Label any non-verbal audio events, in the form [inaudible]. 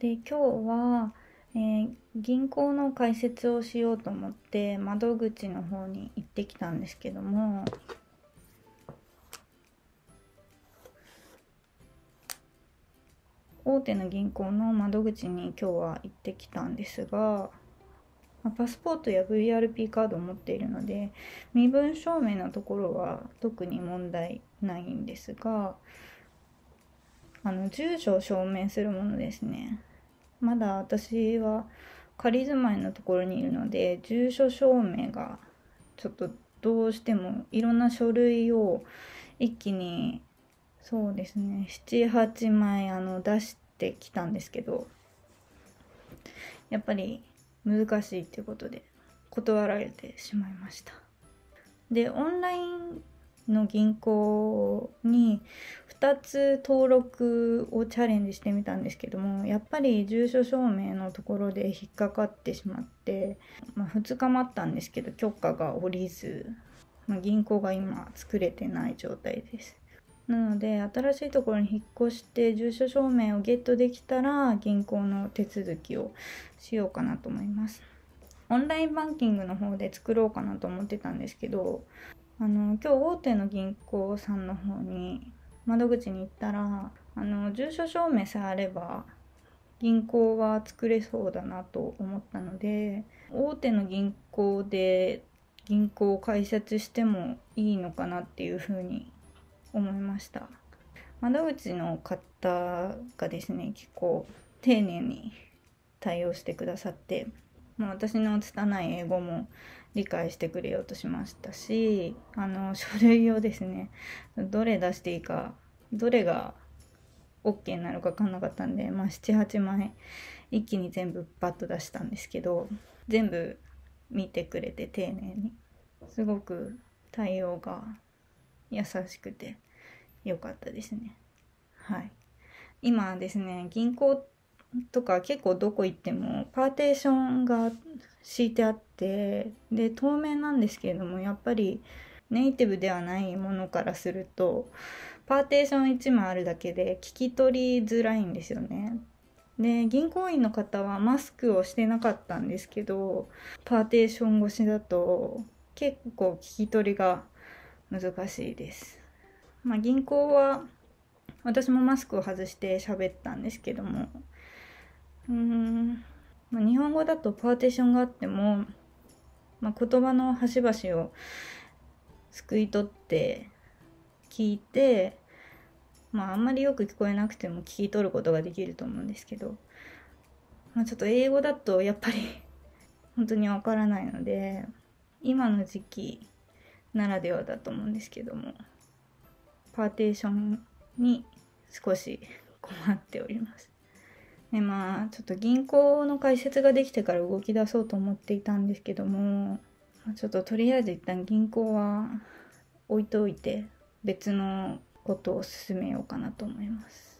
で今日は、えー、銀行の解説をしようと思って窓口の方に行ってきたんですけども大手の銀行の窓口に今日は行ってきたんですがパスポートや VRP カードを持っているので身分証明のところは特に問題ないんですがあの住所を証明するものですねまだ私は仮住まいのところにいるので住所証明がちょっとどうしてもいろんな書類を一気にそうですね78枚あの出してきたんですけどやっぱり難しいってことで断られてしまいましたでオンラインの銀行に2つ登録をチャレンジしてみたんですけどもやっぱり住所証明のところで引っかかってしまって、まあ、2日待ったんですけど許可が下りず、まあ、銀行が今作れてない状態です。なので新しいところに引っ越して住所証明をゲットできたら銀行の手続きをしようかなと思います。オンラインバンキングの方で作ろうかなと思ってたんですけどあの今日大手の銀行さんの方に窓口に行ったらあの住所証明さえあれば銀行は作れそうだなと思ったので大手の銀行で銀行を開設してもいいのかなっていうふうに思いました窓口の方がですね結構丁寧に対応してくださってもう私の拙い英語も理解してくれようとしましたしあの書類をですねどれ出していいかどれが OK になるか分かんなかったんで、まあ、78枚一気に全部バッと出したんですけど全部見てくれて丁寧にすごく対応が優しくて良かったですねはい今ですね銀行とか結構どこ行ってもパーテーションが敷いてあってで透明なんですけれどもやっぱりネイティブではないものからするとパーテーション1枚あるだけで聞き取りづらいんですよね。で銀行員の方はマスクをしてなかったんですけどパーテーション越しだと結構聞き取りが難しいです。まあ、銀行は私もマスクを外して喋ったんですけどもうん、まあ、日本語だとパーティションがあっても、まあ、言葉の端々をすくい取って聞いて、まあ、あんまりよく聞こえなくても聞き取ることができると思うんですけど、まあ、ちょっと英語だとやっぱり [laughs] 本当にわからないので今の時期ならではだと思うんですけどもパーテーションに少し困っております。ねまあ、ちょっと銀行の開設ができてから動き出そうと思っていたんですけどもちょっととりあえず一旦銀行は置いといて別のことを進めようかなと思います。